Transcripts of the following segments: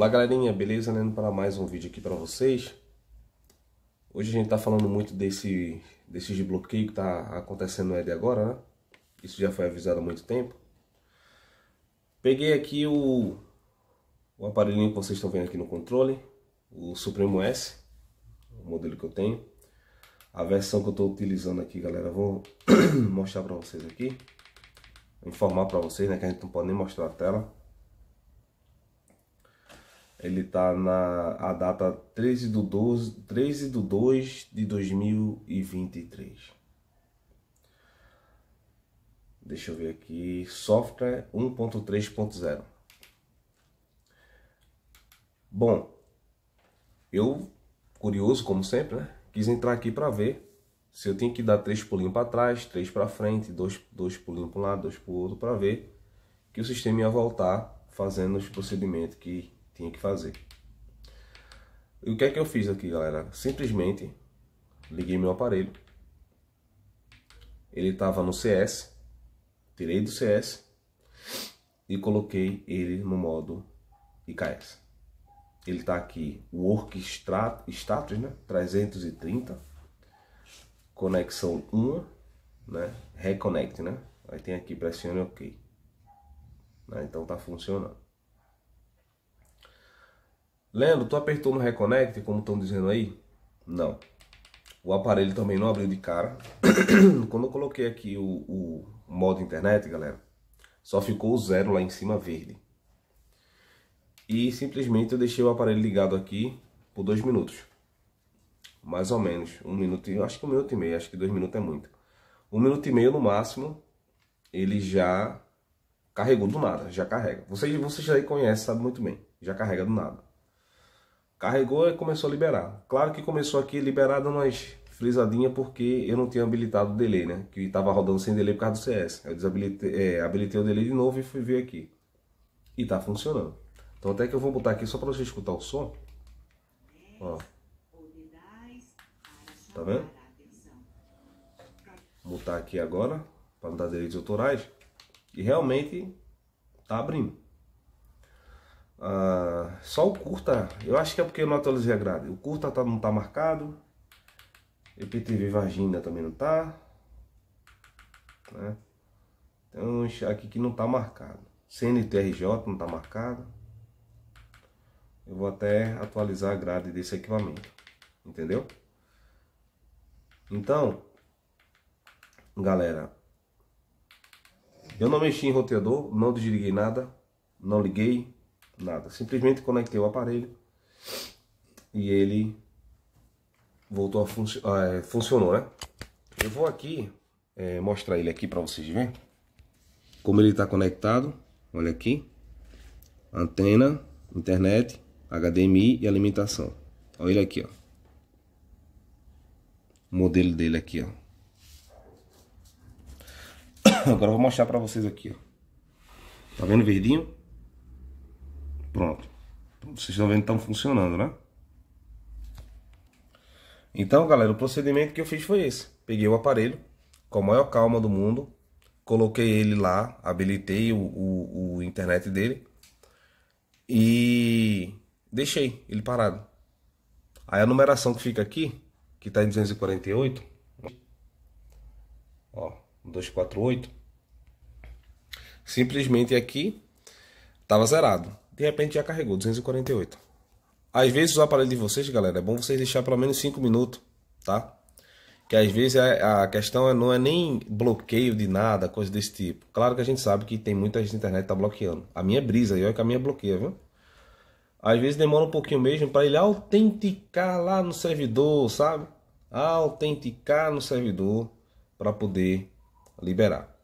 Olá galerinha, beleza? Lendo né? para mais um vídeo aqui para vocês. Hoje a gente está falando muito desse, desse desbloqueio que está acontecendo no ED agora, né? Isso já foi avisado há muito tempo. Peguei aqui o, o aparelhinho que vocês estão vendo aqui no controle, o Supremo S, o modelo que eu tenho. A versão que eu estou utilizando aqui, galera, vou mostrar para vocês aqui. Informar para vocês, né, que a gente não pode nem mostrar a tela ele tá na a data 13 do 12, 13 do 2 de 2023. Deixa eu ver aqui, software 1.3.0. Bom, eu curioso como sempre, né? Quis entrar aqui para ver se eu tinha que dar três pulinhos para trás, três para frente, dois, dois pulinhos para um lado, dois para o outro, para ver que o sistema ia voltar fazendo os procedimentos que tinha que fazer. E o que é que eu fiz aqui, galera? Simplesmente liguei meu aparelho. Ele estava no CS. Tirei do CS e coloquei ele no modo IKS. Ele está aqui, Work Status, né? 330, conexão 1, né? Reconnect, né? Aí tem aqui, pressione OK. Né? Então tá funcionando. Leandro, tu apertou no Reconnect, como estão dizendo aí? Não. O aparelho também não abriu de cara. Quando eu coloquei aqui o, o modo internet, galera, só ficou o zero lá em cima verde. E simplesmente eu deixei o aparelho ligado aqui por dois minutos. Mais ou menos. Um minuto, acho que um minuto e meio, acho que dois minutos é muito. Um minuto e meio no máximo, ele já carregou do nada, já carrega. Vocês, vocês aí conhecem, sabe muito bem. Já carrega do nada. Carregou e começou a liberar. Claro que começou aqui liberar dando umas frisadinhas porque eu não tinha habilitado o delay, né? Que estava rodando sem delay por causa do CS. Eu desabilitei, é, habilitei o delay de novo e fui ver aqui. E tá funcionando. Então até que eu vou botar aqui só para você escutar o som. Ó. Tá vendo? Vou botar aqui agora para não dar direitos autorais. E realmente tá abrindo. Uh, só o curta, eu acho que é porque eu não atualizei a grade. O curta tá, não tá marcado. EPTV Varginha também não tá. Né? Tem uns aqui que não tá marcado. CNTRJ não tá marcado. Eu vou até atualizar a grade desse equipamento. Entendeu? Então, galera, eu não mexi em roteador, não desliguei nada, não liguei, nada. Simplesmente conectei o aparelho e ele voltou a funcionar, ah, é, funcionou, né? Eu vou aqui é, mostrar ele aqui para vocês verem como ele está conectado. Olha aqui, antena, internet, HDMI e alimentação. Olha ele aqui, ó. O modelo dele aqui, ó. Agora eu vou mostrar para vocês aqui, ó. Tá vendo verdinho? Pronto. Então, vocês estão vendo que estão tá funcionando, né? Então, galera, o procedimento que eu fiz foi esse. Peguei o aparelho, com a maior calma do mundo, coloquei ele lá, habilitei o, o, o internet dele e deixei ele parado. Aí a numeração que fica aqui, que está em 248, ó, 248, simplesmente aqui estava zerado. De repente já carregou, 248. Às vezes o aparelho de vocês, galera, é bom vocês deixar pelo menos 5 minutos, tá? Que às vezes é, a questão é, não é nem bloqueio de nada, coisa desse tipo. Claro que a gente sabe que tem muita gente na internet que tá bloqueando. A minha é brisa, e olha que a minha bloqueia, viu? Às vezes demora um pouquinho mesmo para ele autenticar lá no servidor, sabe? Autenticar no servidor para poder liberar.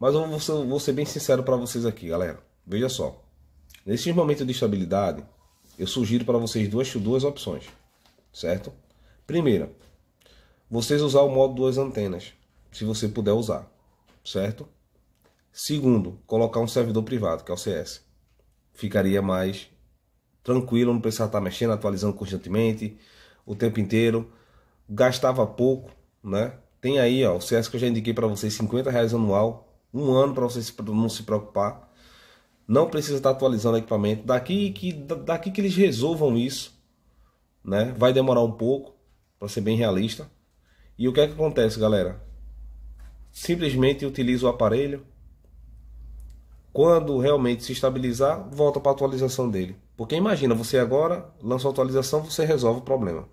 Mas eu vou ser, vou ser bem sincero para vocês aqui, galera. Veja só. Nesses momentos de estabilidade, eu sugiro para vocês duas, duas opções, certo? Primeira, vocês usar o modo duas antenas, se você puder usar, certo? Segundo, colocar um servidor privado, que é o CS. Ficaria mais tranquilo, não precisava estar mexendo, atualizando constantemente, o tempo inteiro. Gastava pouco, né? Tem aí ó, o CS que eu já indiquei para vocês, 50 reais anual, um ano para vocês não se preocupar não precisa estar atualizando o equipamento. Daqui que, daqui que eles resolvam isso, né? Vai demorar um pouco, para ser bem realista. E o que é que acontece, galera? Simplesmente utiliza o aparelho. Quando realmente se estabilizar, volta para a atualização dele. Porque imagina, você agora lança a atualização, você resolve o problema.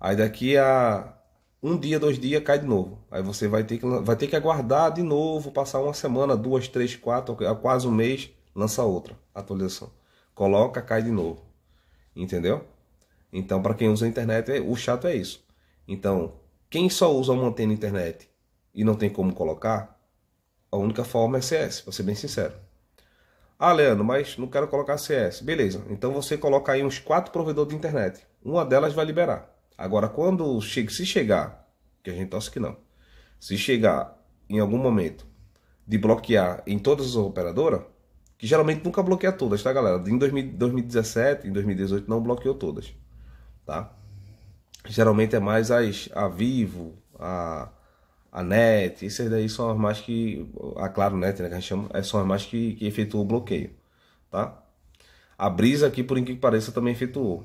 Aí daqui a um dia, dois dias, cai de novo. Aí você vai ter que, vai ter que aguardar de novo, passar uma semana, duas, três, quatro, quase um mês lança outra atualização. Coloca, cai de novo. Entendeu? Então, para quem usa a internet, é, o chato é isso. Então, quem só usa uma antena internet e não tem como colocar, a única forma é CS, para ser bem sincero. Ah, Leandro, mas não quero colocar CS. Beleza, então você coloca aí uns quatro provedores de internet. Uma delas vai liberar. Agora, quando chega, se chegar, que a gente torce que não, se chegar em algum momento de bloquear em todas as operadoras, que geralmente nunca bloqueia todas, tá, galera? Em 2017, em 2018 não bloqueou todas, tá? Geralmente é mais as, a Vivo, a, a NET, essas daí são as mais que. A Claro Net, né, que a gente chama, é, são as mais que, que efetuou o bloqueio, tá? A Brisa aqui, por incrível que pareça, também efetuou.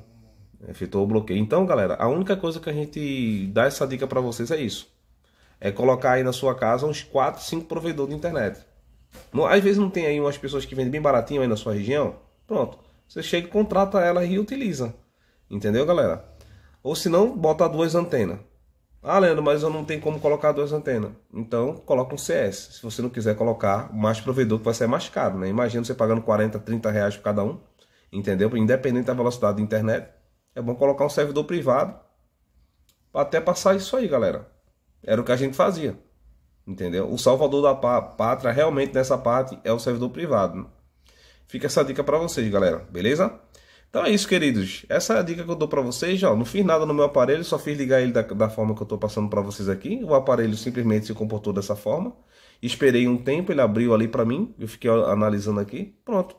Efetuou o bloqueio. Então, galera, a única coisa que a gente dá essa dica para vocês é isso. É colocar aí na sua casa uns 4, 5 provedores de internet. Não, às vezes não tem aí umas pessoas que vendem bem baratinho aí na sua região? Pronto. Você chega e contrata ela e utiliza Entendeu, galera? Ou se não, bota duas antenas. Ah, Leandro, mas eu não tenho como colocar duas antenas. Então, coloca um CS. Se você não quiser colocar mais provedor, que vai ser é mais caro, né? Imagina você pagando 40, 30 reais por cada um. Entendeu? Independente da velocidade da internet. É bom colocar um servidor privado. Até passar isso aí, galera. Era o que a gente fazia. Entendeu? O salvador da pátria realmente nessa parte é o servidor privado. Fica essa dica para vocês, galera, beleza? Então é isso, queridos. Essa é a dica que eu dou para vocês. Ó, não fiz nada no meu aparelho, só fiz ligar ele da, da forma que eu estou passando para vocês aqui. O aparelho simplesmente se comportou dessa forma. Esperei um tempo, ele abriu ali para mim. Eu fiquei analisando aqui. Pronto.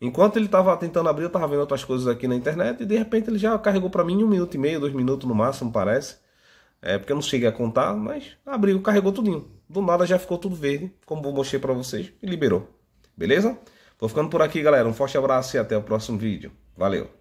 Enquanto ele estava tentando abrir, eu estava vendo outras coisas aqui na internet. E de repente ele já carregou para mim em um minuto e meio, dois minutos no máximo, parece. É porque eu não cheguei a contar, mas abriu, carregou tudinho. Do nada já ficou tudo verde, como eu mostrei para vocês, e liberou. Beleza? Vou ficando por aqui, galera. Um forte abraço e até o próximo vídeo. Valeu!